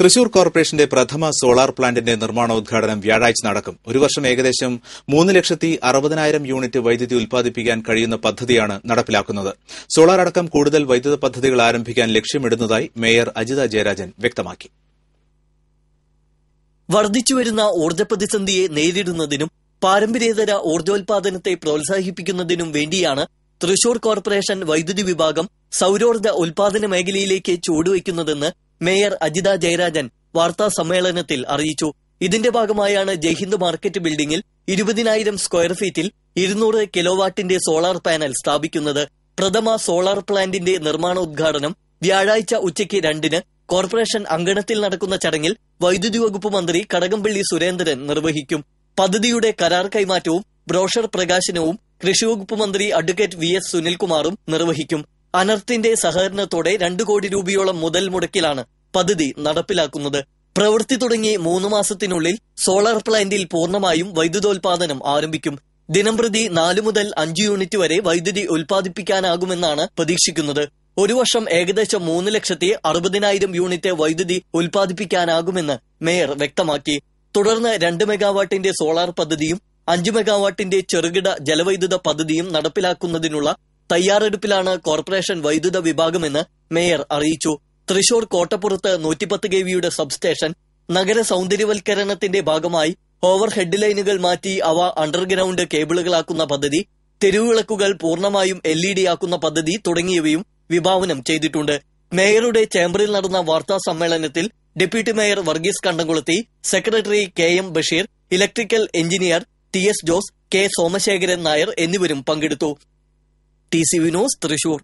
തൃശൂർ കോർപ്പറേഷന്റെ പ്രഥമ സോളാർ പ്ലാന്റിന്റെ നിർമ്മാണോദ്ഘാടനം വ്യാഴാഴ്ച നടക്കും ഒരു വർഷം ഏകദേശം മൂന്ന് ലക്ഷത്തി അറുപതിനായിരം യൂണിറ്റ് വൈദ്യുതി ഉൽപ്പാദിപ്പിക്കാൻ കഴിയുന്ന പദ്ധതിയാണ് നടപ്പിലാക്കുന്നത് സോളാർ അടക്കം കൂടുതൽ വൈദ്യുത പദ്ധതികൾ ആരംഭിക്കാൻ ലക്ഷ്യമിടുന്നതായി മേയർ അജിത ജയരാജൻ വ്യക്തമാക്കി വർദ്ധിച്ചുവരുന്ന ഊർജ്ജ പ്രതിസന്ധിയെ നേരിടുന്നതിനും പാരമ്പര്യേതര ഊർജ്ജോൽപാദനത്തെ പ്രോത്സാഹിപ്പിക്കുന്നതിനും വേണ്ടിയാണ് തൃശൂർ കോർപ്പറേഷൻ വൈദ്യുതി വിഭാഗം സൌരോർജ്ജ ഉൽപാദന മേഖലയിലേക്ക് ചുവടുവയ്ക്കുന്നതെന്ന് മേയർ അജിത ജയരാജൻ വാർത്താ സമ്മേളനത്തിൽ അറിയിച്ചു ഇതിന്റെ ഭാഗമായാണ് ജയ്ഹിന്ദ് മാർക്കറ്റ് ബിൽഡിംഗിൽ ഇരുപതിനായിരം സ്ക്വയർ ഫീറ്റിൽ ഇരുന്നൂറ് കിലോവാട്ടിന്റെ സോളാർ പാനൽ സ്ഥാപിക്കുന്നത് പ്രഥമ സോളാർ പ്ലാന്റിന്റെ നിർമ്മാണ ഉദ്ഘാടനം വ്യാഴാഴ്ച ഉച്ചയ്ക്ക് രണ്ടിന് കോർപ്പറേഷൻ അങ്കണത്തിൽ നടക്കുന്ന ചടങ്ങിൽ വൈദ്യുതി വകുപ്പ് മന്ത്രി കടകംപള്ളി സുരേന്ദ്രൻ നിർവഹിക്കും പദ്ധതിയുടെ കരാർ കൈമാറ്റവും ബ്രോഷർ പ്രകാശനവും കൃഷി വകുപ്പ് മന്ത്രി അഡ്വക്കേറ്റ് വി എസ് സുനിൽകുമാറും നിർവഹിക്കും അനർത്തിന്റെ സഹകരണത്തോടെ രണ്ടു കോടി രൂപയോളം മുതൽ മുടക്കിലാണ് പദ്ധതി നടപ്പിലാക്കുന്നത് പ്രവൃത്തി തുടങ്ങി മൂന്ന് മാസത്തിനുള്ളിൽ സോളാർ പ്ലാന്റിൽ പൂർണ്ണമായും വൈദ്യുതോൽപാദനം ആരംഭിക്കും ദിനംപ്രതി നാല് മുതൽ അഞ്ച് യൂണിറ്റ് വരെ വൈദ്യുതി ഉൽപ്പാദിപ്പിക്കാനാകുമെന്നാണ് പ്രതീക്ഷിക്കുന്നത് ഒരു വർഷം ഏകദേശം മൂന്ന് ലക്ഷത്തി അറുപതിനായിരം യൂണിറ്റ് വൈദ്യുതി ഉൽപ്പാദിപ്പിക്കാനാകുമെന്ന് മേയർ വ്യക്തമാക്കി തുടർന്ന് രണ്ട് മെഗാവാട്ടിന്റെ സോളാർ പദ്ധതിയും അഞ്ച് മെഗാവാട്ടിന്റെ ചെറുകിട ജലവൈദ്യുത പദ്ധതിയും നടപ്പിലാക്കുന്നതിനുള്ള തയ്യാറെടുപ്പിലാണ് കോർപ്പറേഷൻ വൈദ്യുത വിഭാഗമെന്ന് മേയർ അറിയിച്ചു തൃശൂർ കോട്ടപ്പുറത്ത് നൂറ്റിപ്പത്ത് കെ വിയുടെ സബ്സ്റ്റേഷൻ നഗര സൗന്ദര്യവൽക്കരണത്തിന്റെ ഭാഗമായി ഓവർ ഹെഡ് ലൈനുകൾ മാറ്റി അവ അണ്ടർഗ്രൌണ്ട് കേബിളുകളാക്കുന്ന പദ്ധതി തെരുവിളക്കുകൾ പൂർണ്ണമായും എൽ ഇ ഡി ആക്കുന്ന പദ്ധതി തുടങ്ങിയവയും വിഭാവനം ചെയ്തിട്ടുണ്ട് മേയറുടെ ചേംബറിൽ നടന്ന വാർത്താ സമ്മേളനത്തിൽ deputy mayor Varghese Kandamkulathi secretary K M Basheer electrical engineer T S Jose K Somasekharan Nair എന്നിവരും പങ്കെടുത്തു ടി സി വിനോസ് തൃശൂർ